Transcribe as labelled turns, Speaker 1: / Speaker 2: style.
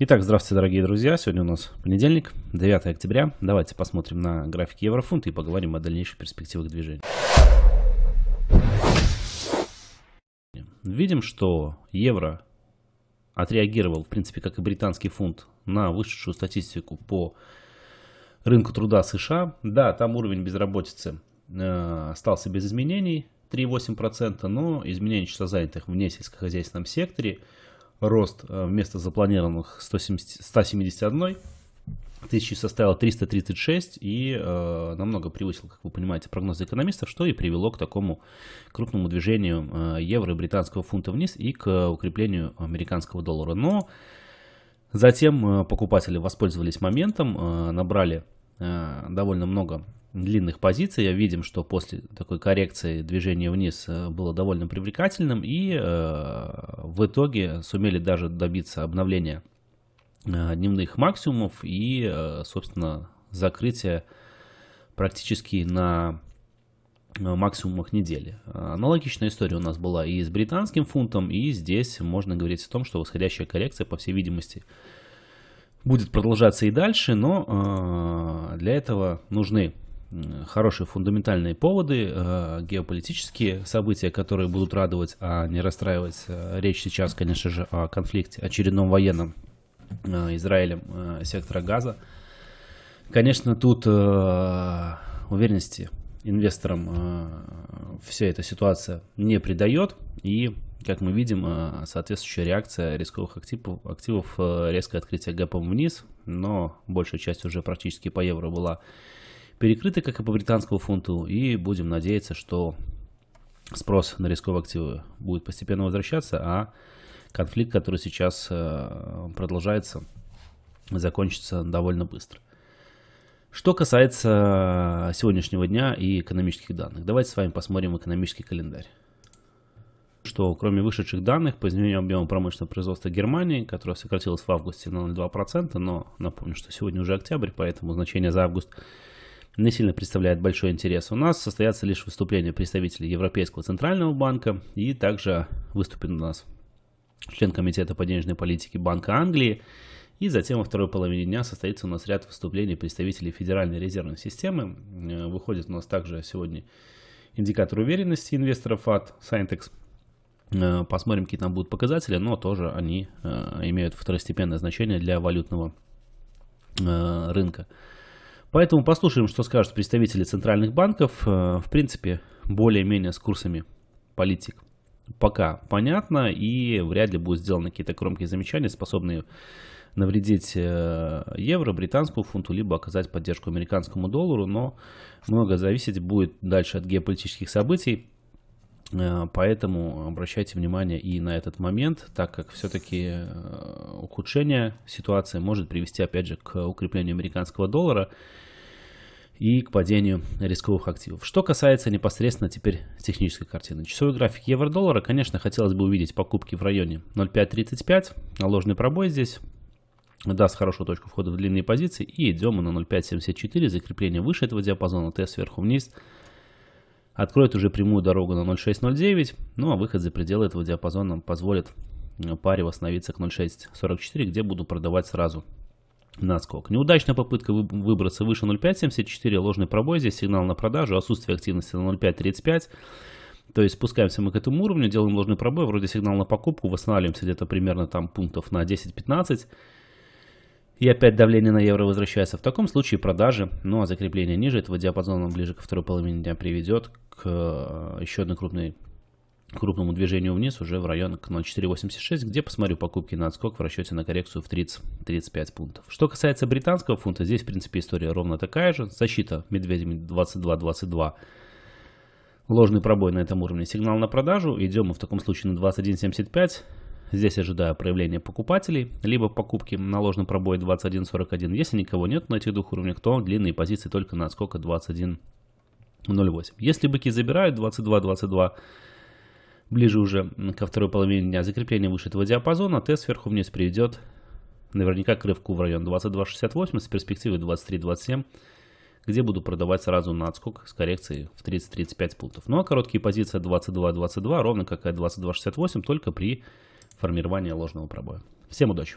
Speaker 1: Итак, здравствуйте, дорогие друзья. Сегодня у нас понедельник, 9 октября. Давайте посмотрим на графики еврофунта и поговорим о дальнейших перспективах движения. Видим, что евро отреагировал, в принципе, как и британский фунт, на вышедшую статистику по рынку труда США. Да, там уровень безработицы э, остался без изменений, 3,8%, но изменение числа занятых в несельскохозяйственном секторе – рост э, вместо запланированных 170, 171 тысячи составил 336 и э, намного превысил, как вы понимаете, прогнозы экономистов, что и привело к такому крупному движению э, евро и британского фунта вниз и к укреплению американского доллара. Но затем э, покупатели воспользовались моментом, э, набрали Э, довольно много длинных позиций. А видим, что после такой коррекции движение вниз э, было довольно привлекательным. И э, в итоге сумели даже добиться обновления дневных максимумов и, собственно, закрытия практически на максимумах недели. Аналогичная история у нас была и с британским фунтом, и здесь можно говорить о том, что восходящая коррекция, по всей видимости, будет продолжаться и дальше, но э, для этого нужны хорошие фундаментальные поводы, э, геополитические события, которые будут радовать, а не расстраивать. Э, речь сейчас, конечно же, о конфликте, очередном военном э, Израилем э, сектора газа. Конечно, тут э, уверенности инвесторам э, вся эта ситуация не придает, и как мы видим, э, соответствующая реакция рисковых активов, активов э, резкое открытие гэпом вниз, но большая часть уже практически по евро была перекрыта, как и по британскому фунту, и будем надеяться, что спрос на рисковые активы будет постепенно возвращаться, а конфликт, который сейчас э, продолжается, закончится довольно быстро. Что касается сегодняшнего дня и экономических данных, давайте с вами посмотрим экономический календарь что кроме вышедших данных по изменению объема промышленного производства Германии, которое сократилось в августе на 0,2%, но напомню, что сегодня уже октябрь, поэтому значение за август не сильно представляет большой интерес. У нас состоятся лишь выступления представителей Европейского центрального банка и также выступит у нас член комитета по денежной политике Банка Англии. И затем во второй половине дня состоится у нас ряд выступлений представителей Федеральной резервной системы. Э, выходит у нас также сегодня индикатор уверенности инвесторов от Scientex Э, посмотрим, какие там будут показатели, но тоже они э, имеют второстепенное значение для валютного э, рынка. Поэтому послушаем, что скажут представители центральных банков. В принципе, более-менее с курсами политик пока понятно, и вряд ли будут сделаны какие-то громкие замечания, способные навредить евро, британскому фунту, либо оказать поддержку американскому доллару, но много зависеть будет дальше от геополитических событий. Э, поэтому обращайте внимание и на этот момент, так как все-таки э, ухудшение ситуации может привести, опять же, к укреплению американского доллара и к падению рисковых активов. Что касается непосредственно теперь технической картины. Часовой график евро-доллара, конечно, хотелось бы увидеть покупки в районе 0.535, ложный пробой здесь даст хорошую точку входа в длинные позиции и идем мы на 0.574, закрепление выше этого диапазона, Т сверху вниз – откроет уже прямую дорогу на 0.6.09, ну а выход за пределы этого диапазона позволит э, паре восстановиться к 0.6.44, где буду продавать сразу наскок. Неудачная попытка выбраться выше 0.574, ложный пробой, здесь сигнал на продажу, отсутствие активности на 0.535. То есть спускаемся мы к этому уровню, делаем ложный пробой, вроде сигнал на покупку, восстанавливаемся где-то примерно там пунктов на 10-15. И опять давление на евро возвращается. В таком случае продажи, ну а закрепление ниже этого диапазона ближе ко второй половине дня приведет к э, еще одной крупной крупному движению вниз уже в район к 0.486, где посмотрю покупки на отскок в расчете на коррекцию в 30-35 пунктов. Что касается британского фунта, здесь в принципе история ровно такая же. Защита медведями 22-22. Ложный пробой на этом уровне. Сигнал на продажу. Идем мы в таком случае на 21.75. Здесь ожидаю проявления покупателей, либо покупки на ложный пробой 21.41. Если никого нет на этих двух уровнях, то длинные позиции только на отскока 21.08. Если быки забирают 22.22, ближе уже ко второй половине дня закрепление выше этого диапазона, тест сверху вниз приведет наверняка к рывку в район 22.68 с перспективой 23.27 где буду продавать сразу на отскок с коррекцией в 30-35 пунктов. Ну а короткие позиции 22.22 ровно как и 22.68, только при формирования ложного пробоя. Всем удачи!